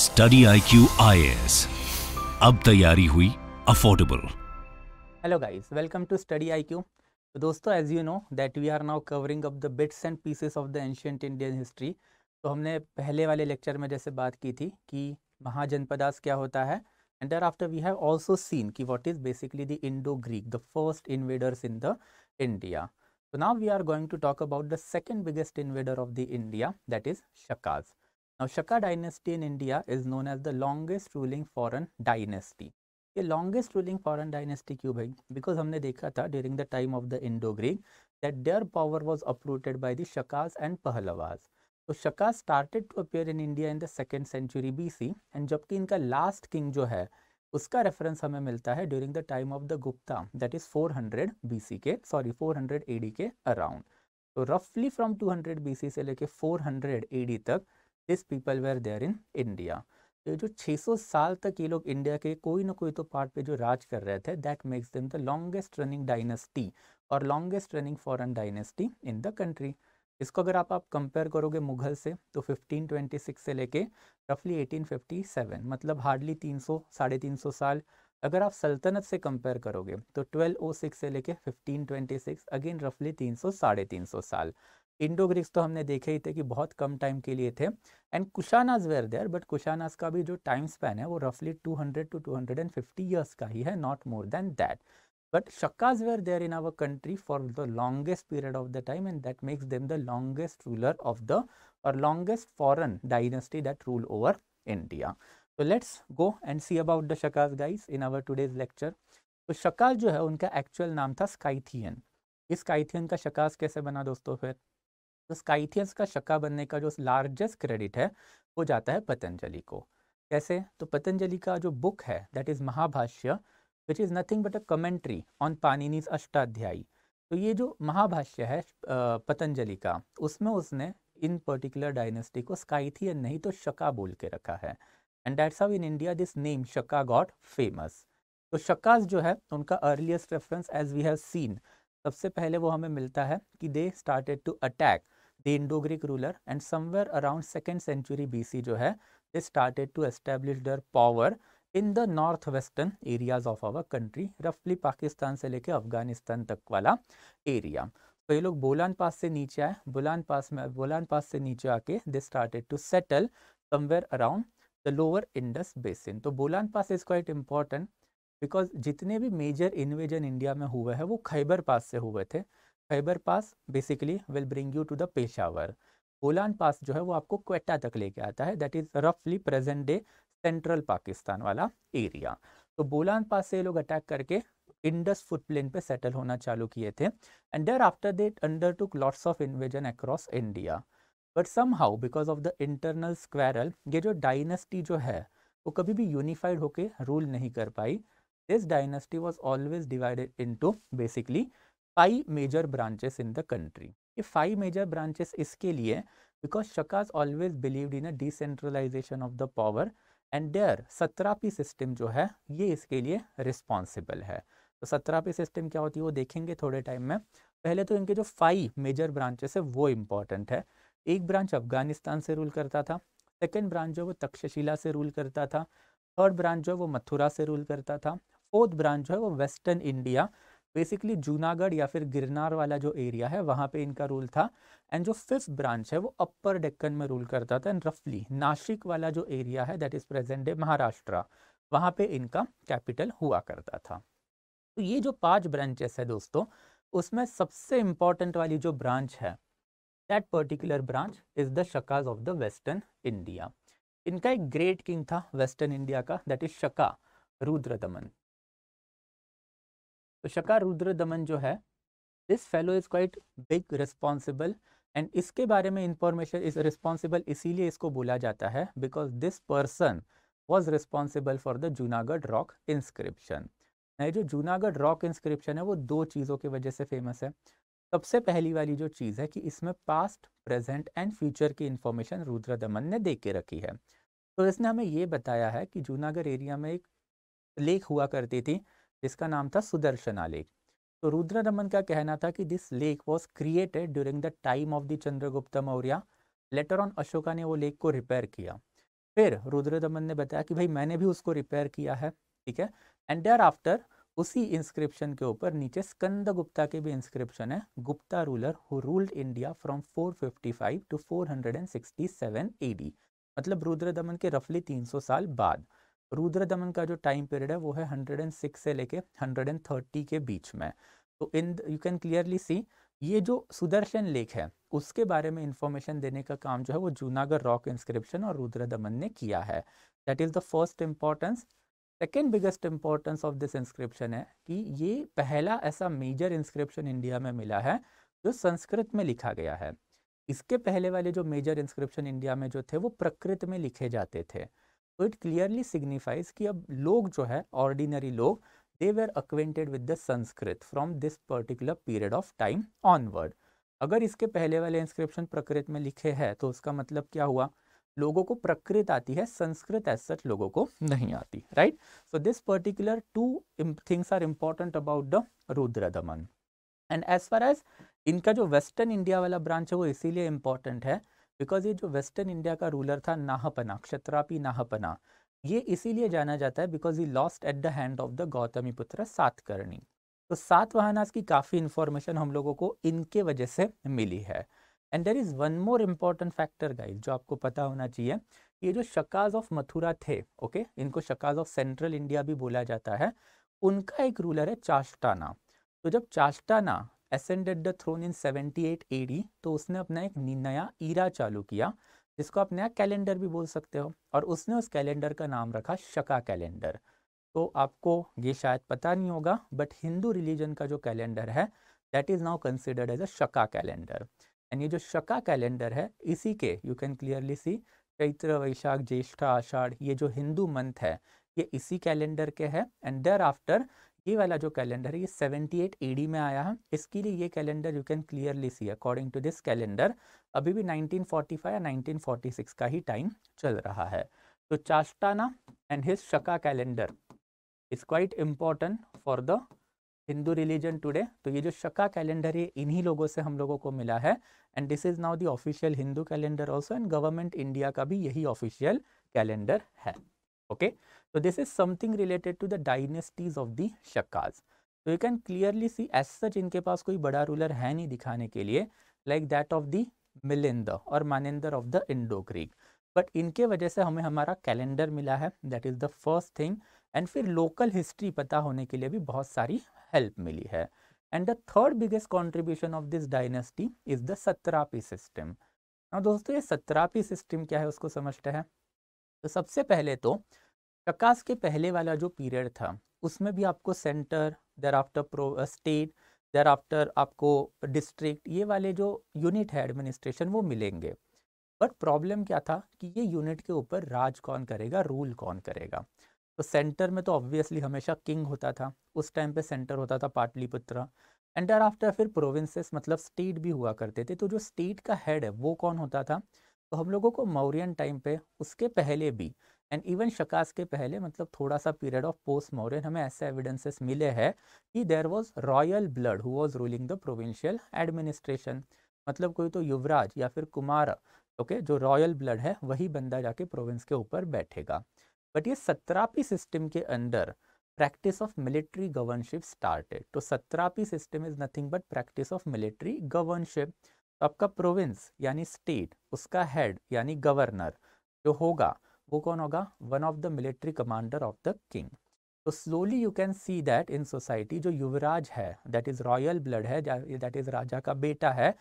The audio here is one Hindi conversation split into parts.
स्टडी आई क्यू अब तैयारी हुई affordable hello guys welcome to study I Q दोस्तों as you know that we are now covering up the bits and pieces of the ancient Indian history तो हमने पहले वाले लेक्चर में जैसे बात की थी कि महाजनपदास क्या होता है and thereafter we have also seen कि what is basically the Indo Greek the first invaders in the India तो now we are going to talk about the second biggest invader of the India that is Shakas Now Shaka dynasty in India is known as the longest ruling foreign dynasty. ये longest ruling foreign dynasty क्यों भाई because हमने देखा था during the time of the Indo-Greek that their power was uprooted by the Shakas and Pahlavas. तो Shakas started to appear in India in the second century BC and जबकि इनका last king जो है उसका reference हमें मिलता है during the time of the Gupta that is 400 BC के sorry 400 AD के around. तो roughly from 200 BC से लेके 400 AD तक this people were there in India तो जो 600 साल तक ये लोग इंडिया के कोई ना कोई तो पार्ट पे जो राज कर रहे थे that makes them the longest running dynasty और longest running foreign dynasty in the country इसको अगर आप आप कंपेयर करोगे मुगल से तो 1526 से लेके रफली 1857 मतलब हार्डली 300 सौ साढ़े तीन साल अगर आप सल्तनत से कंपेयर करोगे तो 1206 से लेके 1526 अगेन रफली 300 सौ साढ़े तीन साल इंडो ग्रीक्स तो हमने देखे ही थे कि बहुत कम टाइम के लिए थे and Kushanas were there but Kushanas का भी जो टाइम स्पैन है वो रफली 200 टू 250 इयर्स का ही है not more than that but Shakas were there in our country for the longest period of the time and that makes them the longest ruler of the और longest foreign dynasty that rule over India तो let's go and see about the Shakas guys in our today's lecture तो शकाज जो है उनका एक्चुअल नाम था स्काइथियन इस काइथियन का शकाज कैसे बना दोस्तों फिर तो स्काइथियस का शक्का बनने का जो लार्जेस्ट क्रेडिट है वो जाता है पतंजलि को कैसे तो पतंजलि का जो बुक है that is Mahabhashya which is nothing but a commentary on Panini's Ashtadhyayi तो ये जो महाभाष्य है पतंजलि का उसमें उसने इन पर्टिकुलर डायनेस्टी को स्काइथियन नहीं तो शका बोल के रखा है and that's how in India this name Shaka got famous तो शकाज जो है उनका earliest reference as we have seen सबसे पहले वो हमें मिलता है कि they started to attack the Indo indo ruler and somewhere around second century B C जो है they started to establish their power in the north western areas of our country रफली पाकिस्तान से लेकर अफगानिस्तान तक वाला एरिया तो ये लोग बोलान पास से नीचे आए बोलान पास में बोलान पास से नीचे आके they started to settle somewhere around the lower Indus basin तो Bolan pass is quite important because जितने भी मेजर इन्वेजन इंडिया में हुए हैं वो खैबर पास से हुए थे Khyber pass basically will bring you to the Peshawar Bolan pass जो है वो आपको क्वेटा तक लेके आता है दैट इज़ रफली प्रेजेंट डे सेंट्रल पाकिस्तान वाला एरिया तो बोलान पास से लोग अटैक करके इंडस फुटप्लेन पे सेटल होना चालू किए थे and thereafter they undertook lots of invasion across India but somehow because of the internal quarrel ये जो डायनेस्टी जो है वो कभी भी यूनिफाइड होके रूल नहीं कर पाई this dynasty was always divided into basically five major branches in the country ये फाइव मेजर ब्रांचेस इसके लिए because Shakas always believed in a decentralization of the power and their satrapy system जो है ये इसके लिए रिस्पॉन्सिबल है तो सत्रापी सिस्टम क्या होती है वो देखेंगे थोड़े टाइम में पहले तो इनके जो फाइव मेजर ब्रांचेस है वो इम्पॉर्टेंट है एक ब्रांच अफगानिस्तान से रूल करता था सेकेंड ब्रांच जो है वो तक्षशिला से रूल करता था थर्ड ब्रांच जो है वो मथुरा से रूल करता था फोर्थ ब्रांच जो है वो वेस्टर्न इंडिया बेसिकली जूनागढ़ या फिर गिरनार वाला जो एरिया है वहाँ पे इनका रूल था एंड जो फिफ्थ ब्रांच है वो अपर डेक्कन में रूल करता था एंड रफली नासिक वाला जो एरिया है that is present day Maharashtra वहाँ पे इनका कैपिटल हुआ करता था तो ये जो पांच ब्रांचेस है दोस्तों उसमें सबसे इम्पोर्टेंट वाली जो ब्रांच है that particular branch is the Shakas of the western India इनका एक ग्रेट किंग था वेस्टर्न इंडिया का that is Shaka Rudradaman तो शका रुद्र दमन जो है this fellow is quite big responsible and इसके बारे में इंफॉर्मेशन इज रिस्पॉन्सिबल इसीलिए इसको बोला जाता है because this person was responsible for the Junagadh rock inscription नहीं जो जूनागढ़ रॉक इंस्क्रिप्शन है वो दो चीज़ों की वजह से फेमस है सबसे पहली वाली जो चीज़ है कि इसमें पास्ट प्रेजेंट एंड फ्यूचर की इन्फॉर्मेशन रुद्र दमन ने दे के रखी है तो इसने हमें ये बताया है कि जूनागढ़ एरिया में एक लेक हुआ करती थी जिसका नाम था सुदर्शन लेक तो रुद्र रमन का कहना था कि this lake was created during the time of the Chandragupta Maurya later on Ashoka ने वो लेक को रिपेयर किया फिर रुद्र रमन ने बताया कि भाई मैंने भी उसको रिपेयर किया है ठीक है एंड देयर आफ्टर उसी इंस्क्रिप्शन के ऊपर नीचे स्कंद गुप्ता के भी इंस्क्रिप्शन है Gupta ruler who ruled India from 455 to 467 AD मतलब रुद्र दमन के रफली 300 साल बाद रुद्र दमन का जो टाइम पीरियड है वो है हंड्रेड एंड सिक्स से लेके हंड्रेड एंड थर्टी के बीच में तो इन यू कैन क्लियरली सी ये जो सुदर्शन लेक है उसके बारे में इंफॉर्मेशन देने का काम जो है वो जूनागढ़ रॉक इंस्क्रिप्शन और रुद्र दमन ने किया है that is the first importance second biggest importance of this inscription है कि ये पहला ऐसा मेजर इंस्क्रिप्शन इंडिया में मिला है जो संस्कृत में लिखा गया है इसके पहले वाले जो मेजर इंस्क्रिप्शन इंडिया में जो थे वो प्रकृत में लिखे जाते थे तो इट क्लियरली सिग्निफाइज कि अब लोग जो है ऑर्डिनरी लोग they were acquainted with the Sanskrit from this particular period of time onward अगर इसके पहले वाले इंस्क्रिप्शन प्रकृत में लिखे हैं तो उसका मतलब क्या हुआ लोगों को प्रकृत आती है संस्कृत एज सच लोगों को नहीं आती right so this particular two things are important about the Rudradaman and as far as इनका जो वेस्टर्न इंडिया वाला ब्रांच है वो इसीलिए इम्पॉर्टेंट है बिकॉज ये जो वेस्टर्न इंडिया का रूलर था नाहपना क्षत्रापी नाहपना ये इसीलिए जाना जाता है because he lost at the hand of the Gautamiputra Satakarni तो सात वाहनास की काफ़ी इन्फॉर्मेशन हम लोगों को इनके वजह से मिली है and there is one more important factor guys जो आपको पता होना चाहिए ये जो शकाज ऑफ मथुरा थे ओके okay? इनको शकाज ऑफ सेंट्रल इंडिया भी बोला जाता है उनका एक रूलर है चाष्टाना तो जब Chashtana ascended the throne in 78 AD तो उसने अपना एक नया ईरा चालू किया जिसको आप नया कैलेंडर भी बोल सकते हो और उसने उस कैलेंडर का नाम रखा शका कैलेंडर तो आपको ये शायद पता नहीं होगा बट हिंदू रिलीजन का जो कैलेंडर है that is now considered as a Shaka calendar एंड ये जो शका कैलेंडर है इसी के you can clearly see Chaitra Vaishakha Jyeshtha Ashadha ये जो हिंदू मंथ है ये इसी कैलेंडर के है एंड देर आफ्टर ये वाला जो कैलेंडर है ये 78 एडी में आया है इसके लिए ये calendar you can clearly see according to this calendar अभी भी 1945 या 1946 का ही टाइम चल रहा है तो Chashtana and his Shaka calendar is quite important for the Hindu religion today तो ये जो शका कैलेंडर है इन्हीं लोगों से हम लोगों को मिला है and this is now the official Hindu calendar also and government India का भी यही ऑफिशियल कैलेंडर है okay so this is something related to the dynasties of the shakas so you can clearly see as such इनके पास कोई बड़ा ruler है नहीं दिखाने के लिए like that of the Milinda और Menander of the Indo Greek but इनके वजह से हमें हमारा कैलेंडर मिला है that is the first thing and फिर लोकल हिस्ट्री पता होने के लिए भी बहुत सारी हेल्प मिली है and the third biggest contribution of this dynasty is the satrapy system दोस्तों ये सत्रापी सिस्टम क्या है उसको समझते हैं तो सबसे पहले तो प्रकाश के पहले वाला जो पीरियड था उसमें भी आपको centre thereafter pro state thereafter आपको डिस्ट्रिक्ट ये वाले जो यूनिट है एडमिनिस्ट्रेशन वो मिलेंगे बट प्रॉब्लम क्या था कि ये यूनिट के ऊपर राज कौन करेगा रूल कौन करेगा तो सेंटर में तो ऑब्वियसली हमेशा किंग होता था उस टाइम पे सेंटर होता था पाटलिपुत्रा एंड दर आफ्टर फिर प्रोविंसेस मतलब स्टेट भी हुआ करते थे तो जो स्टेट का हेड है वो कौन होता था तो हम लोगों को मौर्यन टाइम पे उसके पहले भी एंड इवन शकास के पहले मतलब थोड़ा सा पीरियड ऑफ पोस्ट मौर्यन हमें ऐसे एविडेंसेस मिले हैं कि there was royal blood who was ruling the provincial administration मतलब कोई तो युवराज या फिर कुमार ओके जो रॉयल ब्लड है वही बंदा जाके प्रोविंस के ऊपर बैठेगा बट ये सत्रापी सिस्टम के अंदर practice of military governorship started तो satrapy system is nothing but practice of military governorship आपका प्रोविंस यानी स्टेट उसका हेड यानी गवर्नर जो होगा वो कौन होगा one of the military commander of the king तो slowly you can see that in society जो युवराज है दैट इज़ रॉयल ब्लड है दैट इज़ राजा का बेटा है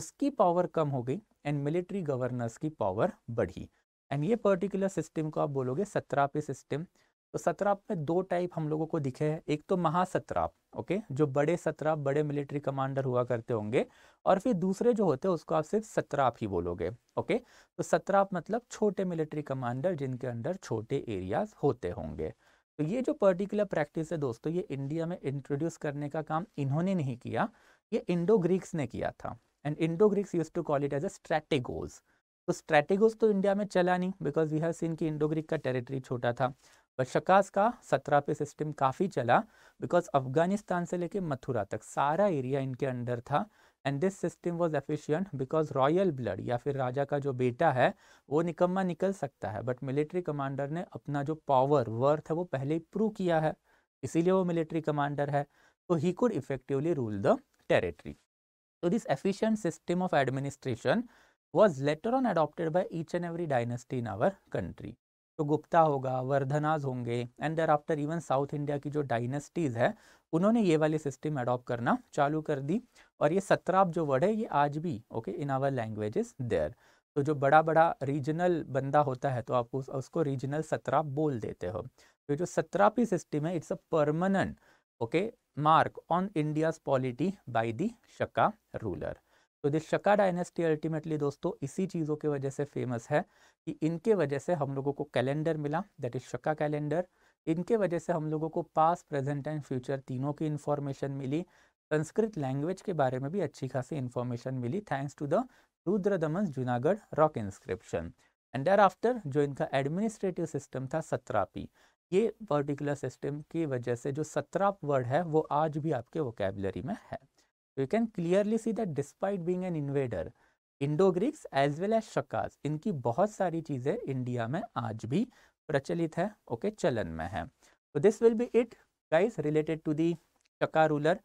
उसकी पावर कम हो गई एंड मिलिट्री गवर्नर्स की पावर बढ़ी एंड ये पर्टिकुलर सिस्टम को आप बोलोगे सत्रापी सिस्टम तो सत्राप में दो टाइप हम लोगों को दिखे हैं एक तो महासत्राप ओके जो बड़े सत्राप बड़े मिलिट्री कमांडर हुआ करते होंगे और फिर दूसरे जो होते हैं उसको आप सिर्फ सत्राप ही बोलोगे ओके तो सत्राप मतलब छोटे मिलिट्री कमांडर जिनके अंडर छोटे एरियाज होते होंगे तो ये जो पर्टिकुलर प्रैक्टिस है दोस्तों ये इंडिया में इंट्रोड्यूस करने का काम इन्होंने नहीं किया ये इंडो ग्रीक्स ने किया था and Indo Greeks use to call it as a strategos तो स्ट्रेटेगोज तो इंडिया में चला नहीं बिकॉज वी हैव सीन कि इंडो ग्रीक का टेरिटरी छोटा था बशकास का सत्रह पे सिस्टम काफ़ी चला बिकॉज अफगानिस्तान से लेके मथुरा तक सारा एरिया इनके अंडर था and this system was efficient because royal blood या फिर राजा का जो बेटा है वो निकम्मा निकल सकता है बट मिलिट्री कमांडर ने अपना जो पावर वर्थ है वो पहले ही प्रूव किया है इसीलिए वो मिलिट्री कमांडर है तो he could effectively rule the territory तो this efficient system of administration was later on adopted by each and every dynasty in our country तो गुप्ता होगा वर्धनाज होंगे and thereafter even South India की जो डायनेस्टीज़ है उन्होंने ये वाली सिस्टम अडॉप्ट करना चालू कर दी और ये सत्राप जो वर्ड है ये आज भी okay in our language is there तो जो बड़ा बड़ा रीजनल बंदा होता है तो आप उस, उसको रीजनल सत्राप बोल देते हो तो जो सत्रापी सिस्टम है it's a permanent okay mark on India's polity by the Shaka ruler तो दिस शका डायनेस्टी अल्टीमेटली दोस्तों इसी चीज़ों की वजह से फेमस है कि इनके वजह से हम लोगों को कैलेंडर मिला दैट इज शका कैलेंडर इनके वजह से हम लोगों को पास प्रेजेंट एंड फ्यूचर तीनों की इन्फॉर्मेशन मिली संस्कृत लैंग्वेज के बारे में भी अच्छी खासी इन्फॉर्मेशन मिली thanks to the Rudradaman Junagadh rock inscription and thereafter जो इनका एडमिनिस्ट्रेटिव सिस्टम था सत्रापी ये पर्टिकुलर सिस्टम की वजह से जो सत्राप वर्ड है वो आज भी आपके वोकेबलरी में है you can clearly see that despite being an invader Indo Greeks as well as Shakas इनकी बहुत सारी चीज़ें इंडिया में आज भी प्रचलित है ओके okay, चलन में है तो this will be it guys related to the Shaka ruler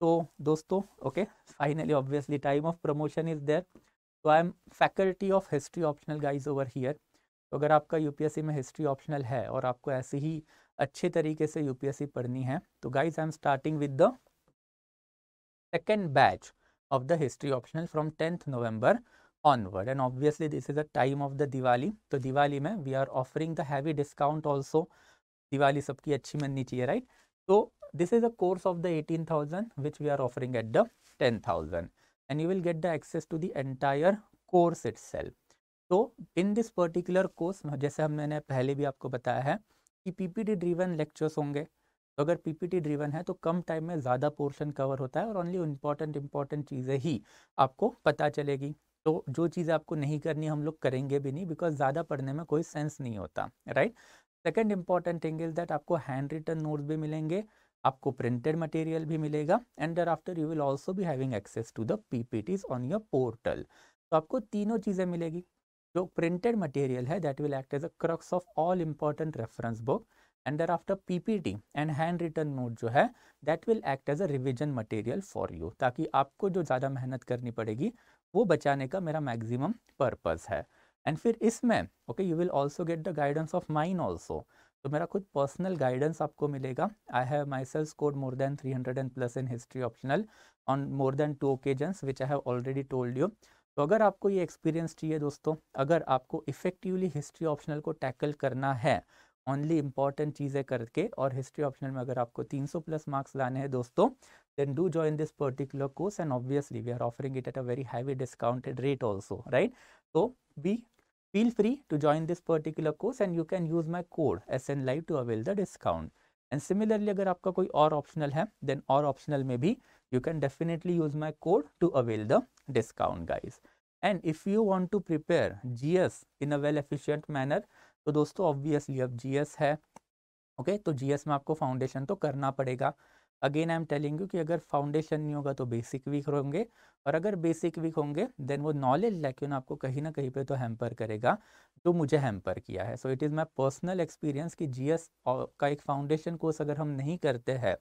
तो दोस्तों okay finally obviously time of promotion is there तो I am faculty of history optional guys over here तो अगर आपका यूपीएससी में हिस्ट्री ऑप्शनल है और आपको ऐसे ही अच्छे तरीके से यूपीएससी पढ़नी है तो guys I am starting with the second batch of the history optional from 10th November onward and obviously this is a time of the Diwali. So Diwali mein we are offering the heavy discount also. Diwali sabki achhi manni chahiye right. So this is a course of the 18,000 which we are offering at the 10,000 and you will get the access to the entire course itself. So in this particular course जैसे हम मैंने पहले भी आपको बताया है कि पीपीटी ड्रीवन लेक्चर्स होंगे तो अगर पीपीटी ड्रिवन है तो कम टाइम में ज़्यादा पोर्शन कवर होता है और ओनली इम्पॉर्टेंट इम्पॉर्टेंट चीज़ें ही आपको पता चलेगी तो जो चीज़ आपको नहीं करनी हम लोग करेंगे भी नहीं बिकॉज ज़्यादा पढ़ने में कोई सेंस नहीं होता right second important thing is that आपको हैंड रिटर्न नोट्स भी मिलेंगे आपको प्रिंटेड मटेरियल भी मिलेगा and thereafter you will also be having access to the PPTs on your portal तो आपको तीनों चीज़ें मिलेगी जो प्रिंटेड मटेरियल है that will act as a crux of all important reference book and thereafter PPT and hand written note जो है that will act as a revision material for you ताकि आपको जो ज़्यादा मेहनत करनी पड़ेगी वो बचाने का मेरा maximum purpose है एंड फिर इसमें okay you will also get the guidance of mine also तो मेरा खुद पर्सनल गाइडेंस आपको मिलेगा I have myself score more than three hundred and plus in history optional on more than two occasions which I have already told you तो अगर आपको ये एक्सपीरियंस चाहिए दोस्तों अगर आपको इफेक्टिवली हिस्ट्री ऑप्शनल को टैकल करना है ओनली इंपॉर्टेंट चीज़ें करके और हिस्ट्री ऑप्शनल में अगर आपको 300 प्लस मार्क्स लाने हैं दोस्तों then do join this particular course and obviously we are offering it at a very heavy discounted rate also right so be feel free to join this particular course and you can use my code S N live to avail the discount and similarly अगर आपका कोई और ऑप्शनल है देन और ऑप्शनल में भी you can definitely use my code to avail the discount guys and if you want to prepare G S in a well efficient manner तो दोस्तों ऑब्वियसली अब जीएस है ओके तो जीएस में आपको फाउंडेशन तो करना पड़ेगा again I am telling you कि अगर फाउंडेशन नहीं होगा तो बेसिक वीक होंगे और अगर बेसिक वीक होंगे देन वो नॉलेज लेकिन आपको कहीं ना कहीं पे तो हैम्पर करेगा जो मुझे हैम्पर किया है so it is my personal experience कि जीएस का एक फाउंडेशन कोर्स अगर हम नहीं करते हैं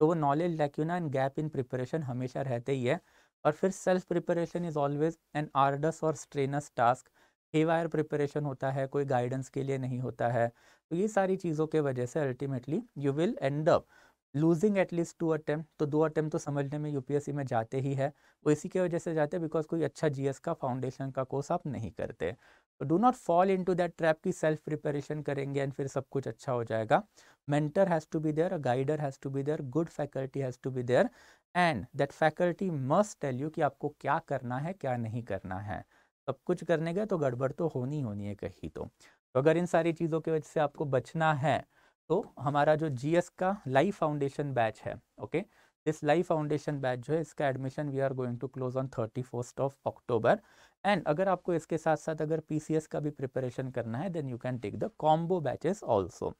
तो वो knowledge lacuna and gap in preparation हमेशा रहते ही है और फिर self preparation is always an arduous और strenuous task haywire preparation होता है कोई गाइडेंस के लिए नहीं होता है तो ये सारी चीज़ों के वजह से ultimately you will end up losing at least two attempt तो दो अटैम्प्ट तो समझने में यूपीएससी में जाते ही है वो इसी की वजह से जाते हैं बिकॉज कोई अच्छा जीएस का फाउंडेशन का कोर्स आप नहीं करते तो do not fall into that trap की सेल्फ प्रिपरेशन करेंगे एंड फिर सब कुछ अच्छा हो जाएगा mentor has to be there guider has to be there good faculty has to be there and that faculty must tell you कि आपको क्या करना है क्या नहीं करना है सब कुछ करने गए तो गड़बड़ तो होनी होनी है कहीं तो तो अगर इन सारी चीज़ों की वजह से आपको बचना है तो हमारा जो जी का लाइफ फाउंडेशन बैच है okay this life foundation batch जो है इसका admission we are going to close on thirty first of October and अगर आपको इसके साथ साथ अगर पी का भी प्रिपरेशन करना है then you can take the combo batches also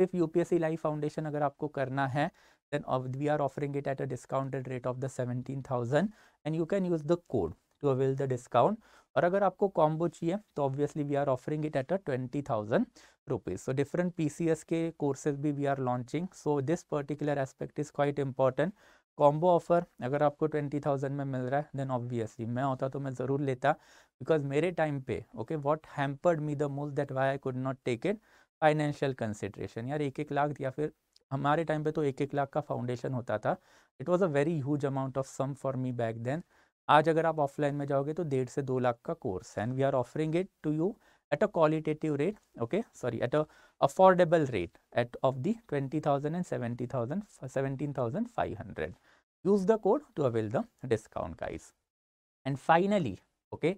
सिर्फ U P S C life foundation अगर आपको करना है we are offering it at a discounted rate of the seventeen thousand and you can use the code to avail the discount और अगर आपको कॉम्बो चाहिए तो obviously we are offering it at a twenty thousand rupees so different P C S के कोर्सेज भी we are launching so this particular aspect is quite important combo offer अगर आपको ट्वेंटी थाउजेंड में मिल रहा है देन ऑब्वियसली मैं होता तो मैं ज़रूर लेता बिकॉज मेरे टाइम पे okay what hampered me the most that why I could not take it financial consideration यार एक एक लाख या फिर हमारे टाइम पे तो एक एक लाख का फाउंडेशन होता था it was a very huge amount of sum for me back then आज अगर आप ऑफलाइन में जाओगे तो डेढ़ से दो लाख का course and we are offering it to you at a qualitative rate okay sorry at a affordable rate at of the twenty thousand and seventy thousand seventeen thousand five hundred use the code to avail the discount guys and finally okay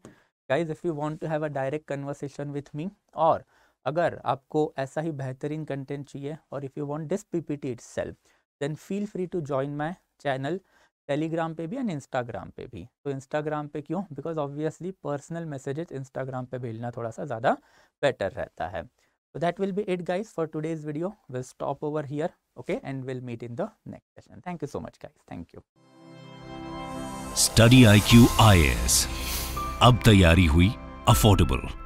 guys if you want to have a direct conversation with me और अगर आपको ऐसा ही बेहतरीन कंटेंट चाहिए और if you want this PPT self then feel free to join my channel Telegram पे भी एंड इंस्टाग्राम पे भी तो इंस्टाग्राम पे क्यों because obviously personal messages Instagram पे भेजना थोड़ा सा ज़्यादा बेटर रहता है तो that will be it guys for today's video will stop over here okay and will meet in the next session thank you so much guys thank you study I Q अब तैयारी हुई अफोर्डेबल